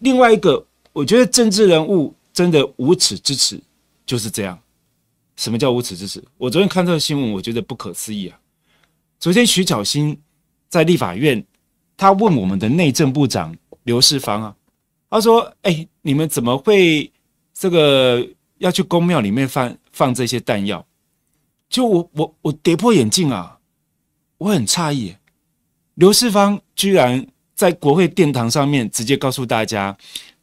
另外一个，我觉得政治人物真的无耻之耻就是这样。什么叫无耻之耻？我昨天看个新闻，我觉得不可思议啊！昨天徐巧芯在立法院，他问我们的内政部长刘世芳啊，他说：“哎，你们怎么会这个要去公庙里面放放这些弹药？”就我我我跌破眼镜啊，我很诧异，刘世芳居然。在国会殿堂上面直接告诉大家，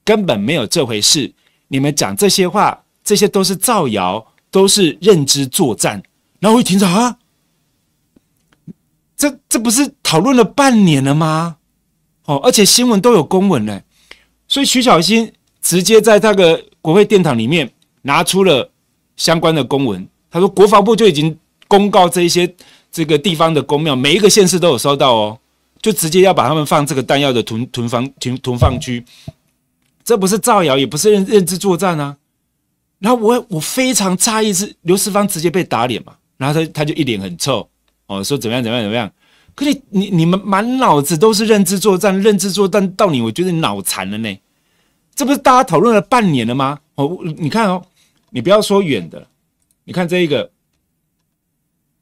根本没有这回事。你们讲这些话，这些都是造谣，都是认知作战。然后我听着啊，这这不是讨论了半年了吗？哦，而且新闻都有公文嘞。所以徐小新直接在那个国会殿堂里面拿出了相关的公文，他说国防部就已经公告这些这个地方的公庙，每一个县市都有收到哦。就直接要把他们放这个弹药的囤囤房囤囤放区，这不是造谣，也不是认认知作战啊。然后我我非常诧异，是刘世芳直接被打脸嘛？然后他他就一脸很臭哦，说怎么样怎么样怎么样？可你你你们满脑子都是认知作战，认知作战到你，我觉得你脑残了呢。这不是大家讨论了半年了吗？哦，你看哦，你不要说远的，你看这一个，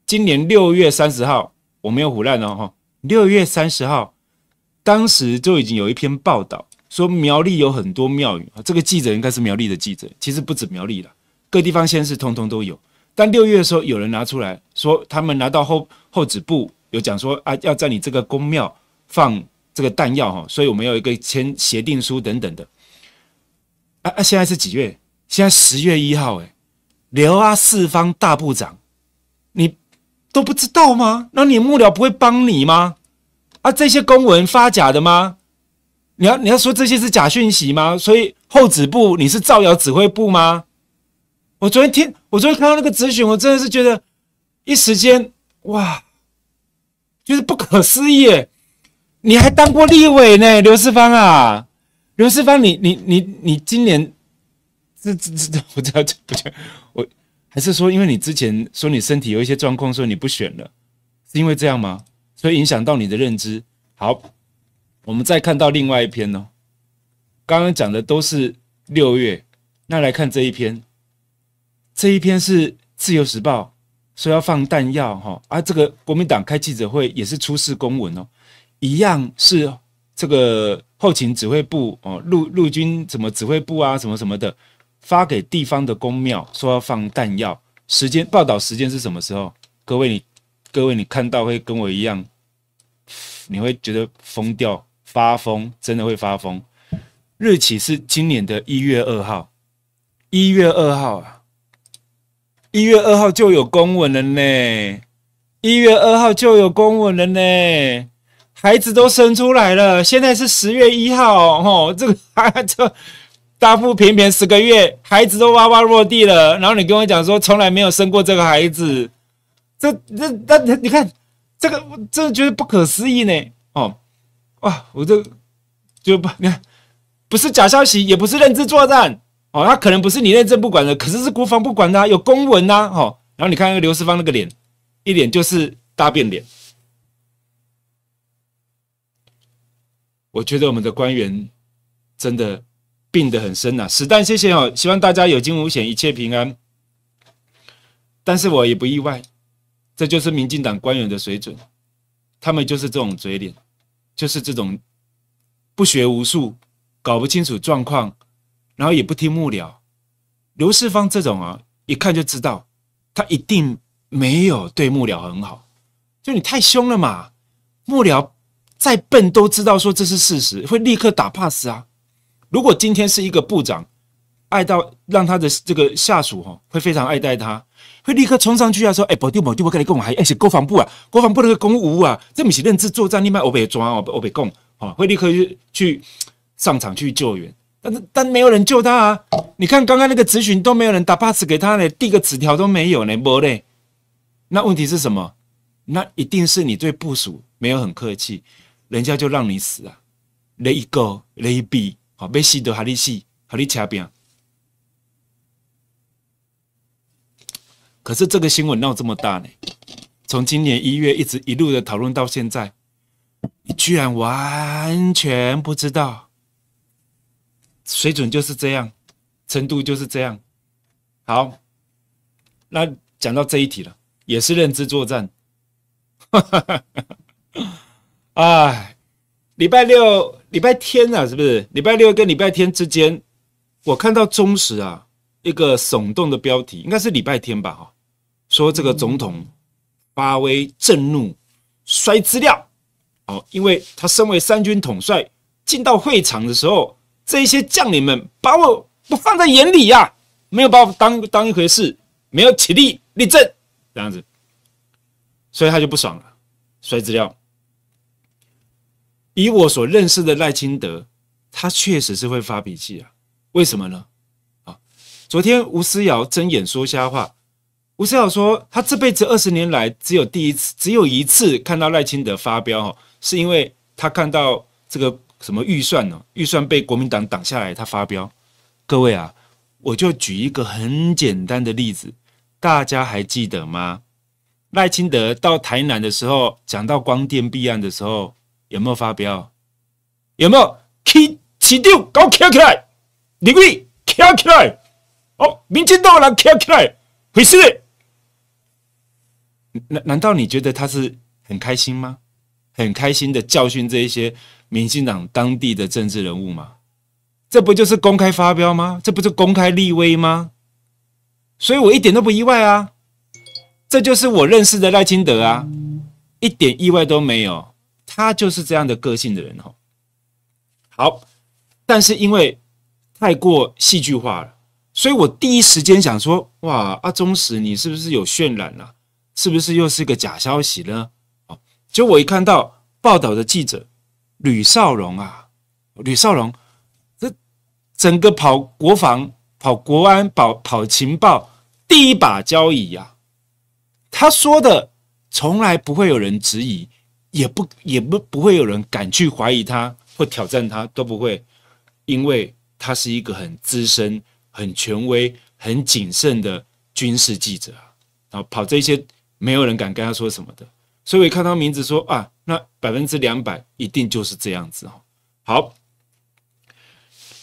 今年六月三十号，我没有腐烂哦，哈。六月三十号，当时就已经有一篇报道说苗栗有很多庙宇啊。这个记者应该是苗栗的记者，其实不止苗栗了，各地方县市通通都有。但六月的时候，有人拿出来说，他们拿到后后指部有讲说啊，要在你这个宫庙放这个弹药哈，所以我们要一个签协定书等等的。啊啊，现在是几月？现在十月一号哎。刘阿四方大部长。都不知道吗？那你幕僚不会帮你吗？啊，这些公文发假的吗？你要你要说这些是假讯息吗？所以后指部你是造谣指挥部吗？我昨天听，我昨天看到那个咨询，我真的是觉得一时间哇，就是不可思议。你还当过立委呢，刘世芳啊，刘世芳，你你你你今年这这这，我知道这不全我。还是说，因为你之前说你身体有一些状况，说你不选了，是因为这样吗？所以影响到你的认知。好，我们再看到另外一篇哦。刚刚讲的都是六月，那来看这一篇。这一篇是《自由时报》说要放弹药哈啊，这个国民党开记者会也是出示公文哦，一样是这个后勤指挥部哦，陆陆军什么指挥部啊，什么什么的。发给地方的公庙，说要放弹药。时间报道时间是什么时候？各位你，各位你看到会跟我一样，你会觉得疯掉、发疯，真的会发疯。日期是今年的一月二号，一月二号啊，一月二号就有公文了呢。一月二号就有公文了呢，孩子都生出来了。现在是十月一号，哦，这个啊 这。大腹平平十个月，孩子都哇哇落地了，然后你跟我讲说从来没有生过这个孩子，这这那你看这个，我真的觉得不可思议呢。哦，哇，我这就不，你看不是假消息，也不是认知作战，哦，他可能不是你认真不管的，可是是国防部管的，有公文呐。哦，然后你看那个刘世芳那个脸，一脸就是大变脸。我觉得我们的官员真的。病得很深呐，死但谢谢哦，希望大家有惊无险，一切平安。但是我也不意外，这就是民进党官员的水准，他们就是这种嘴脸，就是这种不学无术，搞不清楚状况，然后也不听幕僚。刘世芳这种啊，一看就知道，他一定没有对幕僚很好，就你太凶了嘛，幕僚再笨都知道说这是事实，会立刻打 pass 啊。如果今天是一个部长，爱到让他的这个下属吼会非常爱戴他，会立刻冲上去啊说，哎，保丢保丢，我跟你共还，哎且国防部啊，国防部那个公务啊，这么起认真作战，你妈我被抓，哦，我被供啊，会立刻去去上场去救援，但是但没有人救他啊，你看刚刚那个咨询都没有人打 pass 给他，连递个纸条都没有呢，没嘞。那问题是什么？那一定是你对部署没有很客气，人家就让你死啊，雷一个，雷一逼。好，要死得还哩死，还哩扯平。可是这个新闻闹这么大呢？从今年一月一直一路的讨论到现在，你居然完全不知道？水准就是这样，程度就是这样。好，那讲到这一题了，也是认知作战。哎，礼拜六。礼拜天啊，是不是？礼拜六跟礼拜天之间，我看到中时啊一个耸动的标题，应该是礼拜天吧？哈，说这个总统发威震怒摔资料，哦，因为他身为三军统帅进到会场的时候，这些将领们把我不放在眼里呀，没有把我当当一回事，没有起立立正这样子，所以他就不爽了，摔资料。以我所认识的赖清德，他确实是会发脾气啊？为什么呢？啊，昨天吴思瑶睁眼说瞎话，吴思瑶说他这辈子二十年来只有第一次，只有一次看到赖清德发飙，是因为他看到这个什么预算呢？预算被国民党挡下来，他发飙。各位啊，我就举一个很简单的例子，大家还记得吗？赖清德到台南的时候，讲到光电弊案的时候。有没有发飙？有没有市市长搞起来？李贵委起来？哦，民进党人起来？回事？难难道你觉得他是很开心吗？很开心的教训这一些民进党当地的政治人物吗？这不就是公开发飙吗？这不是公开立威吗？所以我一点都不意外啊！这就是我认识的赖清德啊，一点意外都没有。他就是这样的个性的人哈，好，但是因为太过戏剧化了，所以我第一时间想说，哇，阿忠实，你是不是有渲染了？是不是又是个假消息呢？哦，结果我一看到报道的记者吕少荣啊，吕少荣这整个跑国防、跑国安、跑跑情报第一把交椅呀，他说的从来不会有人质疑。也不也不不会有人敢去怀疑他或挑战他，都不会，因为他是一个很资深、很权威、很谨慎的军事记者啊，然后跑这些没有人敢跟他说什么的，所以我看到名字说啊，那百分之两百一定就是这样子哦。好，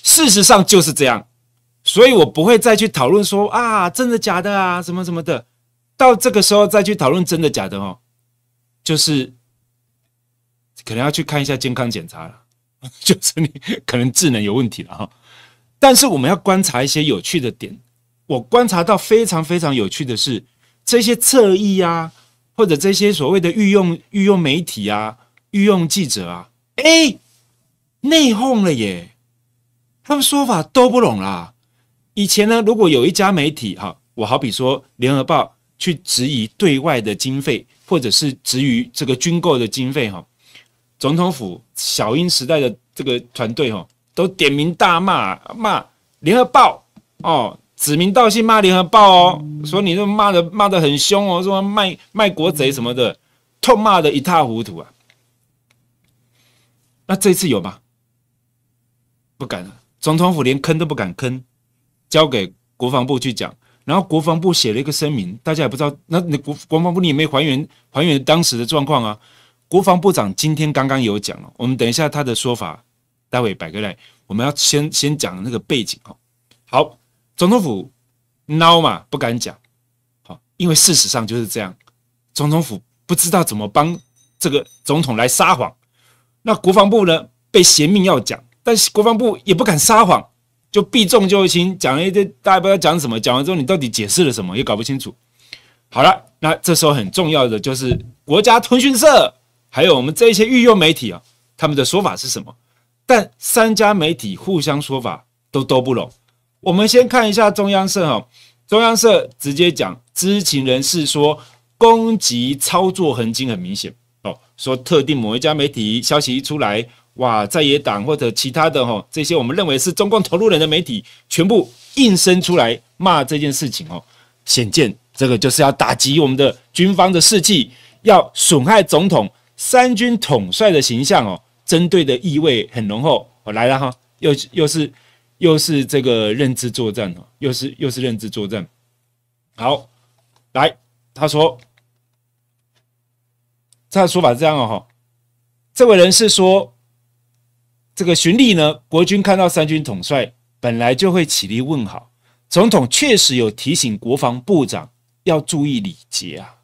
事实上就是这样，所以我不会再去讨论说啊真的假的啊什么什么的，到这个时候再去讨论真的假的哦，就是。可能要去看一下健康检查了，就是你可能智能有问题了哈。但是我们要观察一些有趣的点，我观察到非常非常有趣的是，这些侧翼啊，或者这些所谓的御用御用媒体啊、御用记者啊，哎，内讧了耶！他们说法都不拢啦。以前呢，如果有一家媒体哈，我好比说《联合报》去质疑对外的经费，或者是质疑这个军购的经费哈。总统府小英时代的这个团队哦，都点名大骂骂联合报哦，指名道姓骂联合报哦，说你这骂的骂的很凶哦，说卖卖国贼什么的，痛骂的一塌糊涂啊。那这次有吗？不敢了，总统府连坑都不敢坑，交给国防部去讲，然后国防部写了一个声明，大家也不知道，那你国国防部你也没还原还原当时的状况啊。国防部长今天刚刚有讲了，我们等一下他的说法，待会摆个来。我们要先先讲那个背景哦。好，总统府孬嘛，不敢讲。好，因为事实上就是这样，总统府不知道怎么帮这个总统来撒谎。那国防部呢，被挟命要讲，但是国防部也不敢撒谎，就避重就轻，讲一堆大家不知道讲什么。讲完之后，你到底解释了什么，也搞不清楚。好了，那这时候很重要的就是国家通讯社。还有我们这些御用媒体啊，他们的说法是什么？但三家媒体互相说法都都不拢。我们先看一下中央社哦，中央社直接讲，知情人士说攻击操作痕迹很明显哦，说特定某一家媒体消息一出来，哇，在野党或者其他的哈这些我们认为是中共投入人的媒体，全部应声出来骂这件事情哦，显见这个就是要打击我们的军方的士气，要损害总统。三军统帅的形象哦，针对的意味很浓厚。我来了哈，又又是又是这个认知作战哦，又是又是认知作战。好，来，他说，他的说法是这样哦哈，这位人士说，这个巡立呢，国军看到三军统帅本来就会起立问好，总统确实有提醒国防部长要注意礼节啊。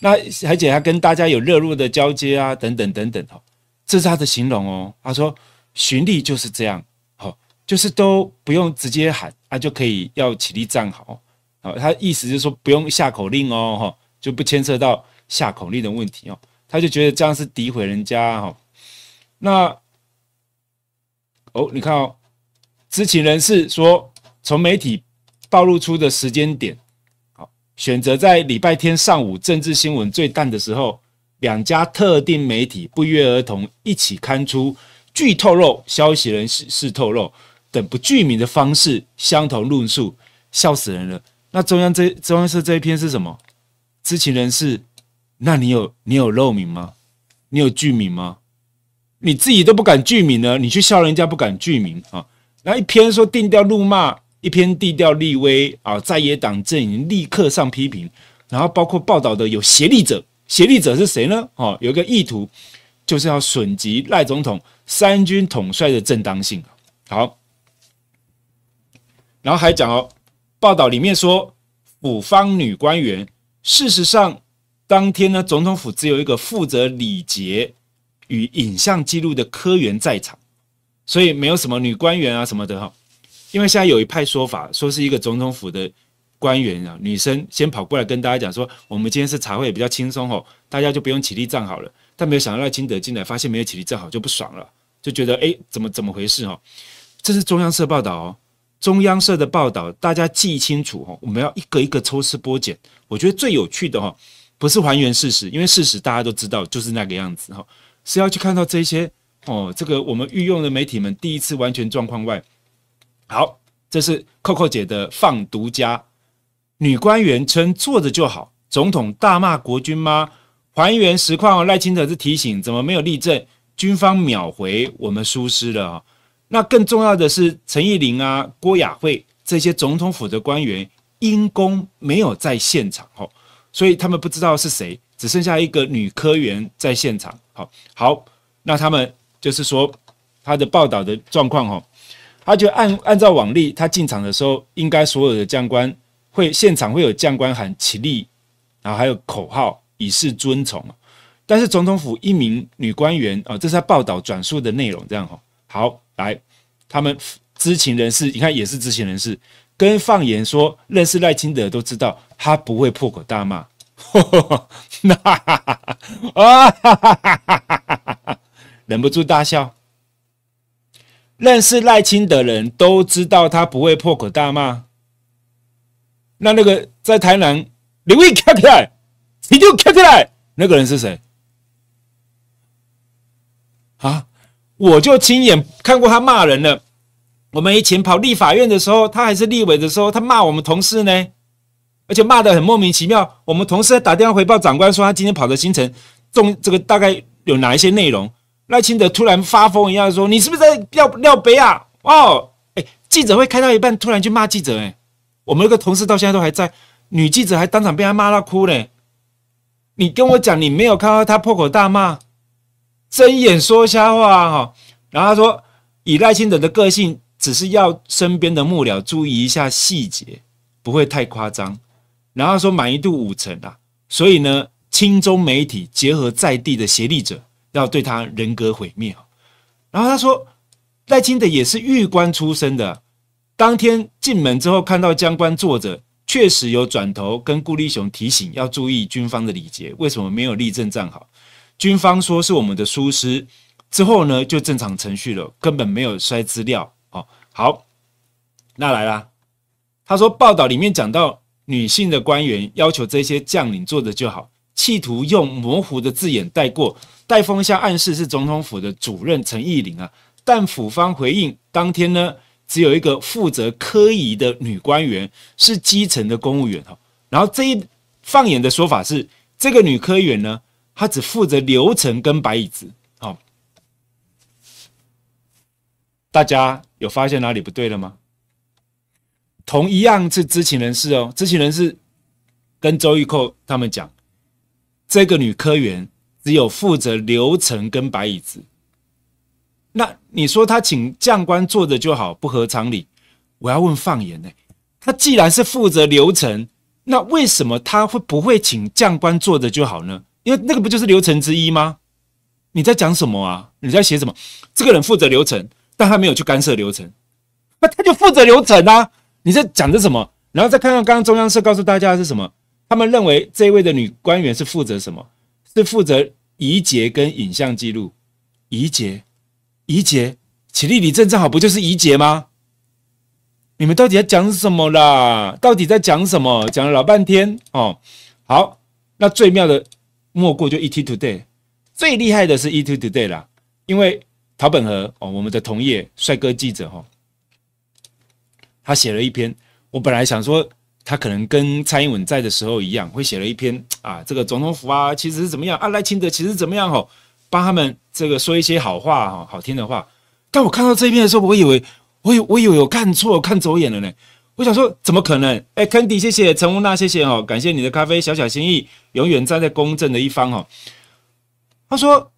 那而且他跟大家有热络的交接啊，等等等等哦，这是他的形容哦。他说巡例就是这样，好，就是都不用直接喊，啊，就可以要起立站好。好，他意思就是说不用下口令哦，哈，就不牵涉到下口令的问题哦。他就觉得这样是诋毁人家哈。那哦，你看哦，知情人士说从媒体暴露出的时间点。选择在礼拜天上午政治新闻最淡的时候，两家特定媒体不约而同一起刊出剧透露、消息人是是透露等不具名的方式相同论述，笑死人了。那中央这中央社这一篇是什么？知情人士？那你有你有漏名吗？你有具名吗？你自己都不敢具名呢，你去笑人家不敢具名啊？那一篇说定调怒骂。一篇地调立威啊，在野党阵营立刻上批评，然后包括报道的有协力者，协力者是谁呢？哦，有一个意图就是要损及赖总统三军统帅的正当性。好，然后还讲哦，报道里面说，五方女官员，事实上当天呢，总统府只有一个负责礼节与影像记录的科员在场，所以没有什么女官员啊什么的哈。因为现在有一派说法，说是一个总统府的官员啊，女生先跑过来跟大家讲说，我们今天是茶会比较轻松哦，大家就不用起立站好了。但没有想到赖清德进来，发现没有起立站好就不爽了，就觉得哎，怎么怎么回事哦？这是中央社报道哦，中央社的报道大家记清楚哦，我们要一个一个抽丝剥茧。我觉得最有趣的哦，不是还原事实，因为事实大家都知道就是那个样子哈，是要去看到这些哦，这个我们御用的媒体们第一次完全状况外。好，这是扣扣姐的放独家。女官员称坐着就好，总统大骂国军吗？还原实况哦。赖清德是提醒，怎么没有立正？军方秒回我们疏失了啊，那更重要的是，陈玉林啊、郭雅慧这些总统府的官员因公没有在现场哦，所以他们不知道是谁，只剩下一个女科员在现场。好，好，那他们就是说他的报道的状况哦。他就按按照往例，他进场的时候，应该所有的将官会现场会有将官喊起立，然后还有口号以示尊崇。但是总统府一名女官员啊，这是他报道转述的内容，这样哈。好，来，他们知情人士，你看也是知情人士，跟放言说认识赖清德都知道他不会破口大骂，哈哈哈哈啊哈哈哈哈哈哈哈哈，忍不住大笑。认识赖清的人都知道他不会破口大骂。那那个在台南，你会开起来，你就开起来。那个人是谁？啊，我就亲眼看过他骂人了。我们以前跑立法院的时候，他还是立委的时候，他骂我们同事呢，而且骂得很莫名其妙。我们同事打电话回报长官说，他今天跑的行程，中这个大概有哪一些内容？赖清德突然发疯一样说：“你是不是在尿尿杯啊？”哦，哎，记者会开到一半，突然去骂记者。哎，我们那个同事到现在都还在，女记者还当场被他骂到哭嘞。你跟我讲，你没有看到他破口大骂，睁眼说瞎话哈。然后他说：“以赖清德的个性，只是要身边的幕僚注意一下细节，不会太夸张。”然后说满意度五成啊，所以呢，青中媒体结合在地的协力者。要对他人格毁灭然后他说，赖清德也是玉官出身的。当天进门之后，看到将官坐着，确实有转头跟顾立雄提醒要注意军方的礼节。为什么没有立正站好？军方说是我们的疏失。之后呢，就正常程序了，根本没有摔资料哦，好，那来啦。他说，报道里面讲到女性的官员要求这些将领坐着就好，企图用模糊的字眼带过。戴风向暗示是总统府的主任陈义林啊，但府方回应当天呢，只有一个负责科仪的女官员，是基层的公务员哈。然后这一放眼的说法是，这个女科员呢，她只负责流程跟白椅子哈。大家有发现哪里不对了吗？同一样是知情人士哦，知情人士跟周玉蔻他们讲，这个女科员。只有负责流程跟白椅子，那你说他请将官坐着就好，不合常理。我要问放言呢，他既然是负责流程，那为什么他会不会请将官坐着就好呢？因为那个不就是流程之一吗？你在讲什么啊？你在写什么？这个人负责流程，但他没有去干涉流程，那他就负责流程啊？你在讲的什么？然后再看看刚刚中央社告诉大家的是什么？他们认为这一位的女官员是负责什么？是负责移节跟影像记录，移节，移节，绮丽里正正好不就是移节吗？你们到底在讲什么啦？到底在讲什么？讲了老半天哦。好，那最妙的莫过就 ET Today，最厉害的是 ET Today 啦，因为陶本和哦，我们的同业帅哥记者哈，他写了一篇，我本来想说。他可能跟蔡英文在的时候一样，会写了一篇啊，这个总统府啊，其实是怎么样啊，赖清德其实怎么样哦，帮他们这个说一些好话哈，好听的话。但我看到这一篇的时候，我以为我我为有看错看走眼了呢。我想说，怎么可能？哎肯迪，n d 谢谢陈红娜，谢谢哦，感谢你的咖啡，小小心意，永远站在公正的一方哦。他说，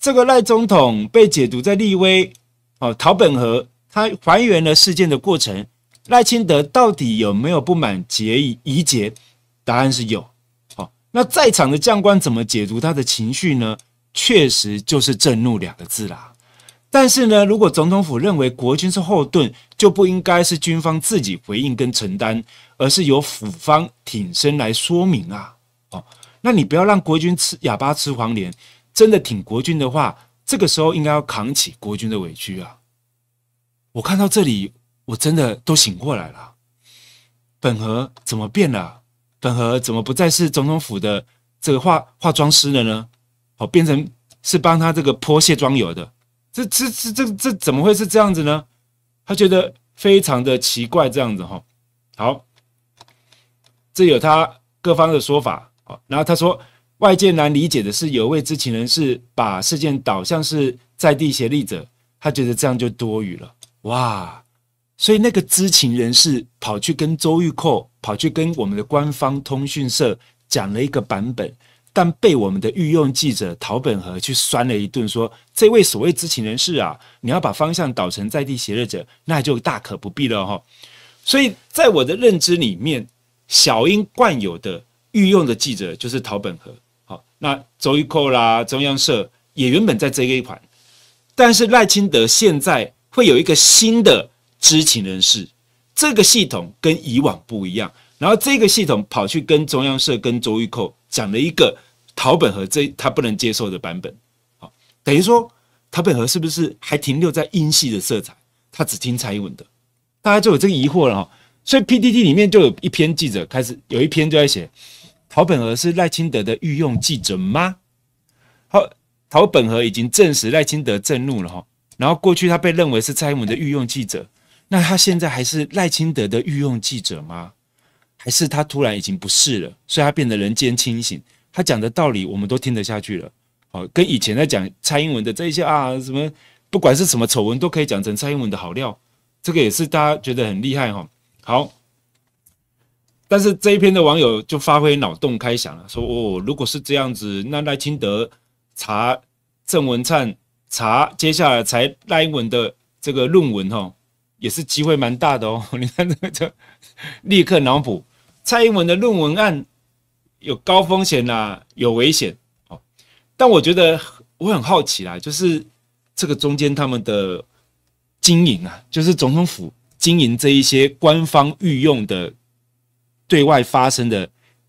这个赖总统被解读在立威哦，逃本和他还原了事件的过程。赖清德到底有没有不满节疑结？答案是有。好，那在场的将官怎么解读他的情绪呢？确实就是震怒两个字啦。但是呢，如果总统府认为国军是后盾，就不应该是军方自己回应跟承担，而是由府方挺身来说明啊。哦，那你不要让国军吃哑巴吃黄连，真的挺国军的话，这个时候应该要扛起国军的委屈啊。我看到这里。我真的都醒过来了，本和怎么变了？本和怎么不再是总统府的这个化化妆师了呢？哦，变成是帮他这个泼卸妆油的，这这这这这怎么会是这样子呢？他觉得非常的奇怪，这样子哈。好，这有他各方的说法啊。然后他说，外界难理解的是有位知情人士把事件导向是在地协力者，他觉得这样就多余了。哇！所以那个知情人士跑去跟周玉蔻，跑去跟我们的官方通讯社讲了一个版本，但被我们的御用记者陶本和去酸了一顿，说这位所谓知情人士啊，你要把方向导成在地协力者，那就大可不必了哈。所以在我的认知里面，小英惯有的御用的记者就是陶本和，好，那周玉蔻啦，中央社也原本在这一款，但是赖清德现在会有一个新的。知情人士，这个系统跟以往不一样。然后这个系统跑去跟中央社、跟周玉蔻讲了一个陶本和这他不能接受的版本，好，等于说陶本和是不是还停留在英系的色彩？他只听蔡英文的，大家就有这个疑惑了哈。所以 P D T 里面就有一篇记者开始有一篇就在写，陶本和是赖清德的御用记者吗？好，陶本和已经证实赖清德震怒了哈。然后过去他被认为是蔡英文的御用记者。那他现在还是赖清德的御用记者吗？还是他突然已经不是了，所以他变得人间清醒，他讲的道理我们都听得下去了。好，跟以前在讲蔡英文的这一些啊，什么不管是什么丑闻，都可以讲成蔡英文的好料，这个也是大家觉得很厉害哈。好，但是这一篇的网友就发挥脑洞开想了，说哦，如果是这样子，那赖清德查郑文灿查，接下来才赖文的这个论文哈。也是机会蛮大的哦，你看这个，立刻脑补蔡英文的论文案有高风险呐，有危险哦。但我觉得我很好奇啦，就是这个中间他们的经营啊，就是总统府经营这一些官方御用的对外发生的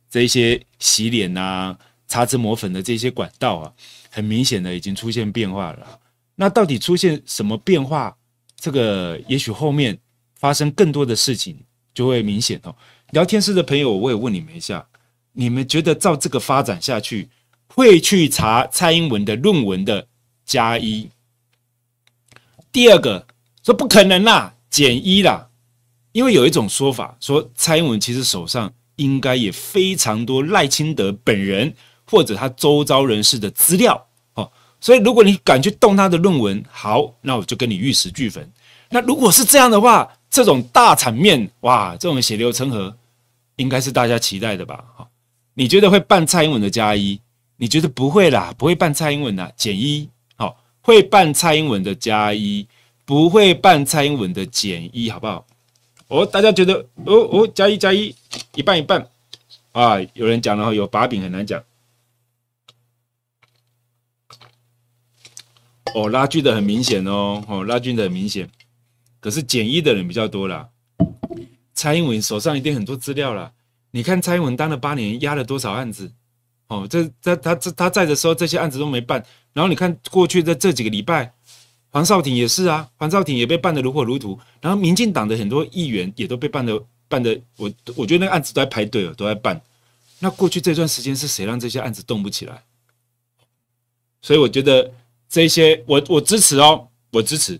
这一些洗脸啊、擦脂抹粉的这些管道啊，很明显的已经出现变化了。那到底出现什么变化？这个也许后面发生更多的事情就会明显哦。聊天室的朋友，我也问你们一下，你们觉得照这个发展下去，会去查蔡英文的论文的加一？第二个说不可能啦，减一啦，因为有一种说法说蔡英文其实手上应该也非常多赖清德本人或者他周遭人士的资料。所以，如果你敢去动他的论文，好，那我就跟你玉石俱焚。那如果是这样的话，这种大场面，哇，这种血流成河，应该是大家期待的吧？哈，你觉得会办蔡英文的加一？你觉得不会啦，不会办蔡英文的减一。好，会办蔡英文的加一，不会办蔡英文的减一，好不好？哦，大家觉得，哦哦，加一加一，一半一半啊？有人讲了，有把柄很难讲。哦，拉锯的很明显哦，哦，拉锯的很明显。可是简易的人比较多啦，蔡英文手上一定很多资料啦。你看蔡英文当了八年，压了多少案子？哦，这在他这他在的时候，这些案子都没办。然后你看过去的这几个礼拜，黄少廷也是啊，黄少廷也被办得如火如荼。然后民进党的很多议员也都被办的办的，我我觉得那个案子都在排队哦，都在办。那过去这段时间是谁让这些案子动不起来？所以我觉得。这些我我支持哦，我支持，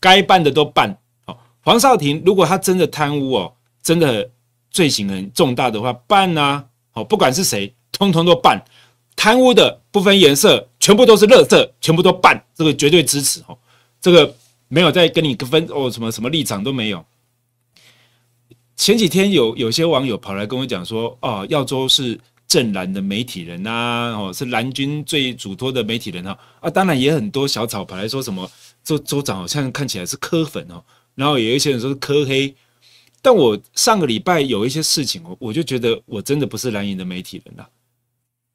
该办的都办。哦，黄少廷如果他真的贪污哦，真的罪行很重大的话，办啊！哦，不管是谁，通通都办，贪污的不分颜色，全部都是热色，全部都办，这个绝对支持哦。这个没有在跟你分哦什么什么立场都没有。前几天有有些网友跑来跟我讲说，哦，耀州是。正蓝的媒体人呐，哦，是蓝军最嘱托的媒体人啊，啊，当然也很多小草跑来说什么，州州长好像看起来是科粉哦，然后有一些人说是科黑，但我上个礼拜有一些事情，我我就觉得我真的不是蓝营的媒体人啦。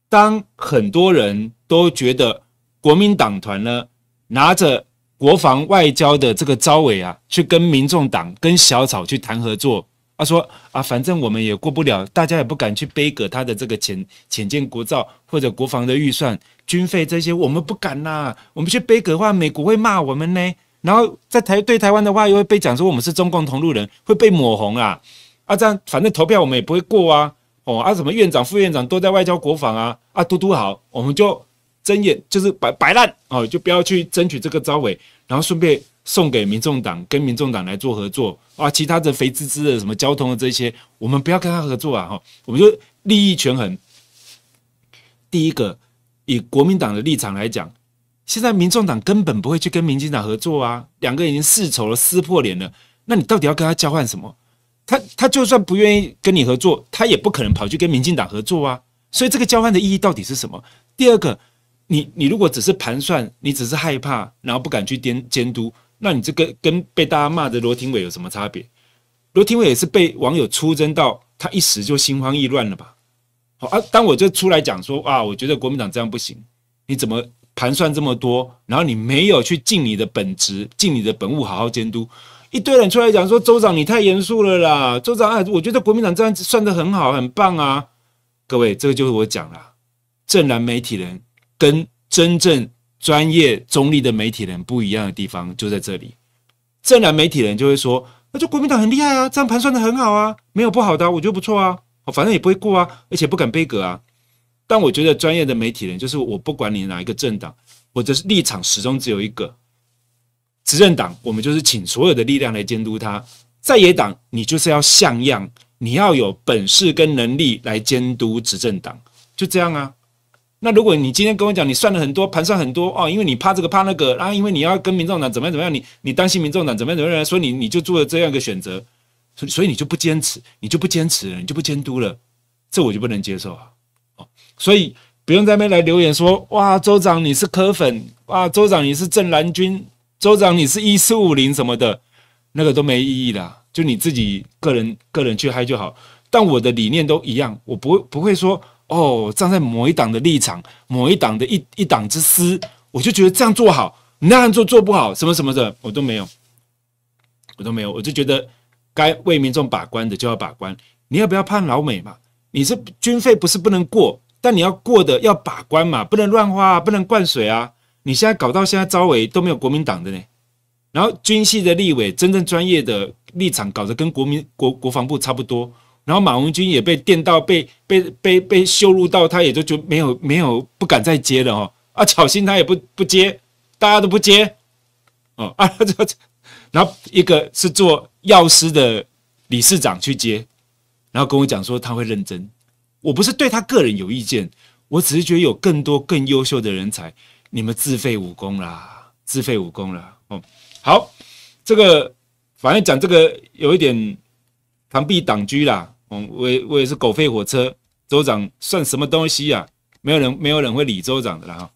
当很多人都觉得国民党团呢，拿着国防外交的这个招委啊，去跟民众党跟小草去谈合作。他说啊，反正我们也过不了，大家也不敢去背葛他的这个潜潜舰国造或者国防的预算军费这些，我们不敢呐。我们去背葛的话，美国会骂我们呢。然后在台对台湾的话，又会被讲说我们是中共同路人，会被抹红啊。啊，这样反正投票我们也不会过啊。哦啊，什么院长副院长都在外交国防啊啊，都嘟好，我们就睁眼就是摆摆烂哦，就不要去争取这个招委，然后顺便。送给民众党跟民众党来做合作啊，其他的肥滋滋的什么交通的这些，我们不要跟他合作啊，哈，我们就利益权衡。第一个，以国民党的立场来讲，现在民众党根本不会去跟民进党合作啊，两个已经世仇了，撕破脸了，那你到底要跟他交换什么？他他就算不愿意跟你合作，他也不可能跑去跟民进党合作啊，所以这个交换的意义到底是什么？第二个，你你如果只是盘算，你只是害怕，然后不敢去监监督。那你这个跟被大家骂的罗廷伟有什么差别？罗廷伟也是被网友出征到他一时就心慌意乱了吧？好啊，当我就出来讲说啊，我觉得国民党这样不行，你怎么盘算这么多？然后你没有去尽你的本职，尽你的本务，好好监督。一堆人出来讲说州长你太严肃了啦，州长啊，我觉得国民党这样算的很好，很棒啊。各位，这个就是我讲了，正蓝媒体人跟真正。专业中立的媒体人不一样的地方就在这里，正蓝媒体人就会说，那就国民党很厉害啊，这样盘算的很好啊，没有不好的，我觉得不错啊，反正也不会过啊，而且不敢背格啊。但我觉得专业的媒体人就是我，不管你哪一个政党，我的立场始终只有一个：执政党，我们就是请所有的力量来监督他；在野党，你就是要像样，你要有本事跟能力来监督执政党，就这样啊。那如果你今天跟我讲，你算了很多，盘算很多哦，因为你怕这个怕那个，啊，因为你要跟民众党怎么样怎么样，你你担心民众党怎么样怎么样，所以你你就做了这样一个选择，所所以你就不坚持，你就不坚持了，你就不监督了，这我就不能接受啊！哦，所以不用在那边来留言说，哇，州长你是柯粉，哇，州长你是正蓝军，州长你是一四五零什么的，那个都没意义啦，就你自己个人个人去嗨就好，但我的理念都一样，我不会不会说。哦，站在某一党的立场，某一党的一一党之私，我就觉得这样做好，那样做做不好，什么什么的，我都没有，我都没有，我就觉得该为民众把关的就要把关，你要不要判老美嘛？你是军费不是不能过，但你要过的要把关嘛，不能乱花，不能灌水啊！你现在搞到现在，招委都没有国民党的呢，然后军系的立委真正专业的立场，搞得跟国民国国防部差不多。然后马文君也被电到，被被被被羞辱到，他也就就没有没有不敢再接了哦。啊，巧心他也不不接，大家都不接，哦啊，然后一个是做药师的理事长去接，然后跟我讲说他会认真，我不是对他个人有意见，我只是觉得有更多更优秀的人才，你们自废武功啦，自废武功啦。哦。好，这个反正讲这个有一点螳臂挡车啦。我我我也是狗吠火车，州长算什么东西呀？没有人没有人会理州长的了哈。